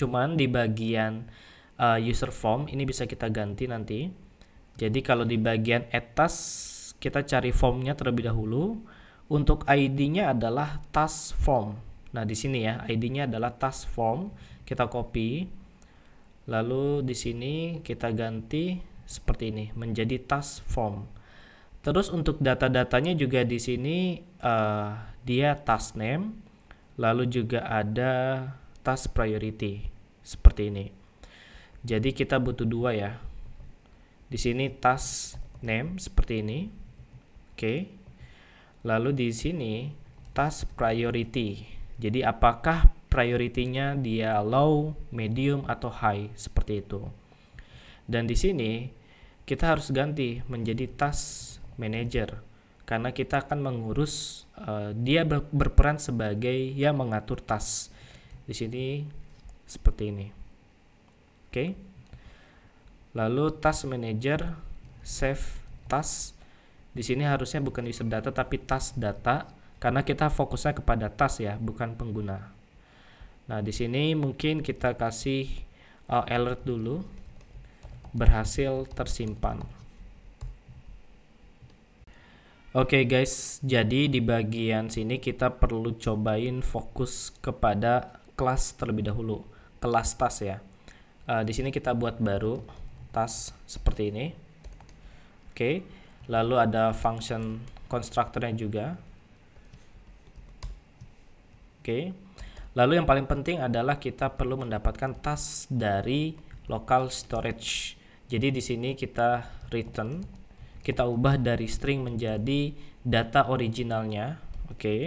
cuman di bagian uh, user form ini bisa kita ganti nanti jadi kalau di bagian atas kita cari formnya terlebih dahulu untuk ID-nya adalah task form nah di sini ya ID-nya adalah task form kita copy lalu di sini kita ganti seperti ini menjadi task form Terus untuk data-datanya juga di sini uh, dia task name, lalu juga ada task priority seperti ini. Jadi kita butuh dua ya. Di sini task name seperti ini. Oke. Okay. Lalu di sini task priority. Jadi apakah prioritasnya dia low, medium atau high seperti itu. Dan di sini kita harus ganti menjadi task manager karena kita akan mengurus uh, dia berperan sebagai yang mengatur task di sini seperti ini oke lalu task manager save task di sini harusnya bukan user data tapi task data karena kita fokusnya kepada task ya bukan pengguna nah di sini mungkin kita kasih uh, alert dulu berhasil tersimpan Oke okay guys, jadi di bagian sini kita perlu cobain fokus kepada kelas terlebih dahulu, kelas tas ya. Uh, di sini kita buat baru tas seperti ini. Oke. Lalu ada function constructornya juga. Oke. Lalu yang paling penting adalah kita perlu mendapatkan tas dari local storage. Jadi di sini kita return, kita ubah dari string menjadi data originalnya. Oke. Okay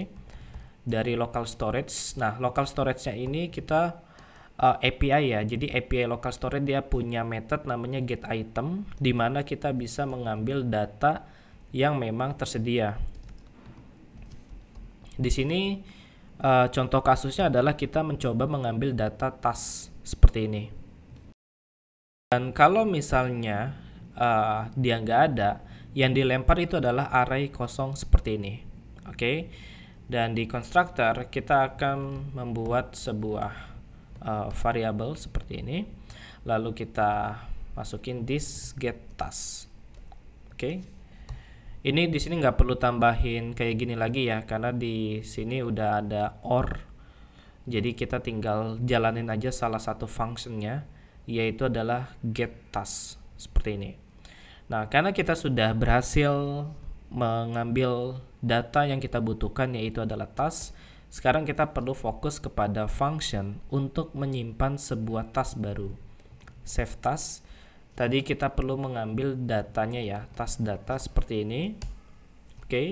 dari local storage. Nah, local storage-nya ini kita uh, API ya. Jadi API local storage dia punya method namanya get item di mana kita bisa mengambil data yang memang tersedia. Di sini uh, contoh kasusnya adalah kita mencoba mengambil data tas seperti ini. Dan kalau misalnya uh, dia nggak ada, yang dilempar itu adalah array kosong seperti ini. Oke. Okay? dan di constructor kita akan membuat sebuah uh, eh, variabel seperti ini lalu kita masukin this get task oke okay. ini di sini nggak perlu tambahin kayak gini lagi ya karena di sini udah ada or jadi kita tinggal jalanin aja salah satu functionnya yaitu adalah get task seperti ini nah karena kita sudah berhasil mengambil data yang kita butuhkan yaitu adalah task. Sekarang kita perlu fokus kepada function untuk menyimpan sebuah task baru. Save task. Tadi kita perlu mengambil datanya ya, task data seperti ini. Oke. Okay.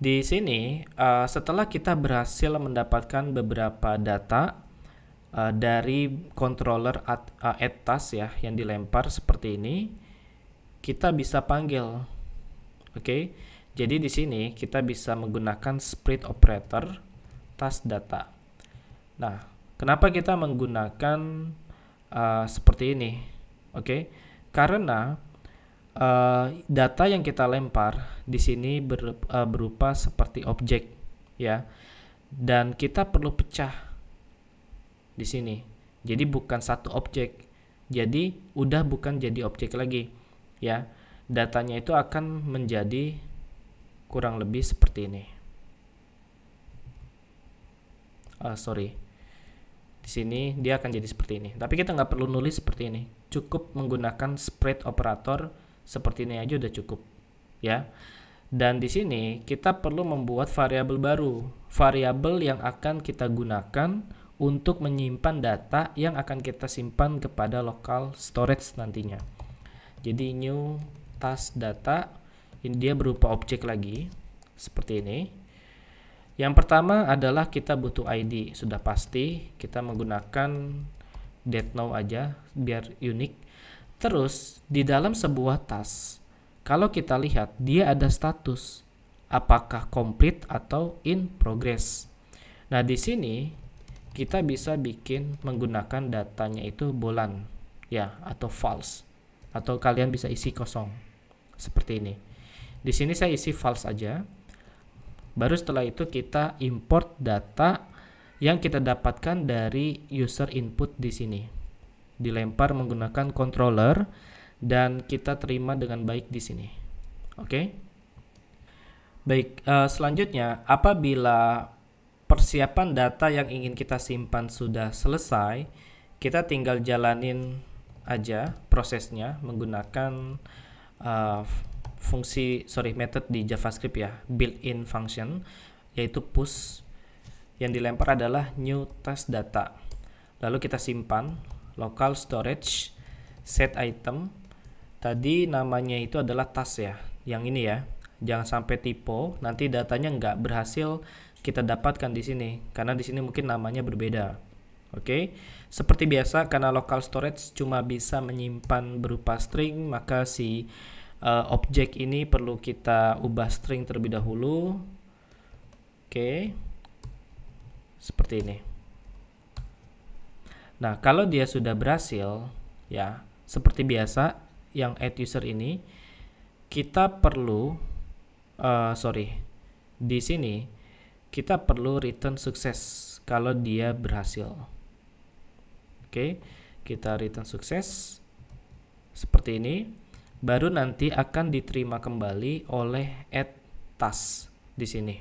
Di sini uh, setelah kita berhasil mendapatkan beberapa data uh, dari controller at, uh, at task ya yang dilempar seperti ini, kita bisa panggil Oke. Okay? Jadi di sini kita bisa menggunakan split operator tas data. Nah, kenapa kita menggunakan uh, seperti ini? Oke. Okay? Karena uh, data yang kita lempar di sini ber, uh, berupa seperti objek ya. Dan kita perlu pecah di sini. Jadi bukan satu objek. Jadi udah bukan jadi objek lagi ya datanya itu akan menjadi kurang lebih seperti ini. Uh, sorry, di sini dia akan jadi seperti ini. Tapi kita nggak perlu nulis seperti ini, cukup menggunakan spread operator seperti ini aja udah cukup, ya. Dan di sini kita perlu membuat variabel baru, variabel yang akan kita gunakan untuk menyimpan data yang akan kita simpan kepada local storage nantinya. Jadi new tas data ini dia berupa objek lagi seperti ini. Yang pertama adalah kita butuh ID. Sudah pasti kita menggunakan dead now aja biar unik. Terus di dalam sebuah tas kalau kita lihat dia ada status apakah complete atau in progress. Nah, di sini kita bisa bikin menggunakan datanya itu bolan ya atau false atau kalian bisa isi kosong seperti ini. Di sini saya isi false aja. Baru setelah itu kita import data yang kita dapatkan dari user input di sini. Dilempar menggunakan controller dan kita terima dengan baik di sini. Oke. Okay? Baik, uh, selanjutnya apabila persiapan data yang ingin kita simpan sudah selesai, kita tinggal jalanin aja prosesnya menggunakan Uh, fungsi sorry method di JavaScript ya built-in function yaitu push yang dilempar adalah new test data lalu kita simpan local storage set item tadi namanya itu adalah task ya yang ini ya jangan sampai typo nanti datanya nggak berhasil kita dapatkan di sini karena di sini mungkin namanya berbeda Oke, okay? seperti biasa karena local storage cuma bisa menyimpan berupa string, maka si uh, objek ini perlu kita ubah string terlebih dahulu. Oke, okay. seperti ini. Nah, kalau dia sudah berhasil, ya seperti biasa yang add user ini kita perlu, uh, sorry, di sini kita perlu return success kalau dia berhasil. Oke, kita return sukses seperti ini. Baru nanti akan diterima kembali oleh add task di sini.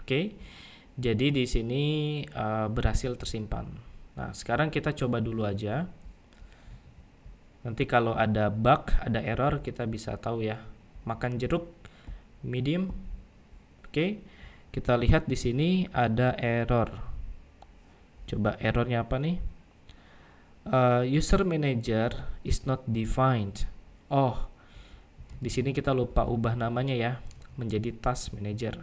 Oke. Jadi di sini uh, berhasil tersimpan. Nah, sekarang kita coba dulu aja. Nanti kalau ada bug, ada error kita bisa tahu ya. Makan jeruk medium. Oke. Kita lihat di sini ada error. Coba errornya apa nih? uh, user manager is not defined. Oh, di sini kita lupa ubah namanya ya menjadi task manager.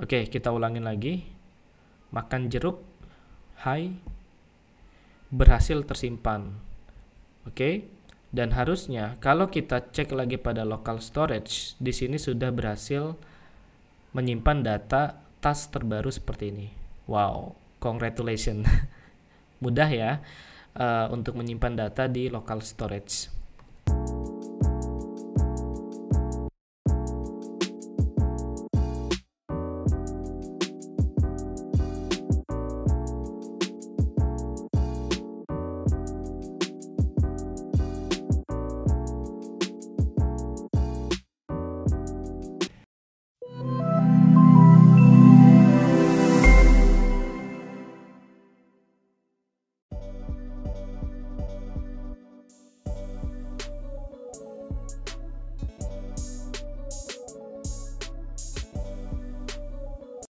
Oke, okay, kita ulangin lagi. Makan jeruk, hai, berhasil tersimpan. Oke, okay? dan harusnya kalau kita cek lagi pada local storage, di sini sudah berhasil menyimpan data task terbaru seperti ini. Wow, congratulations. mudah ya uh, untuk menyimpan data di local storage.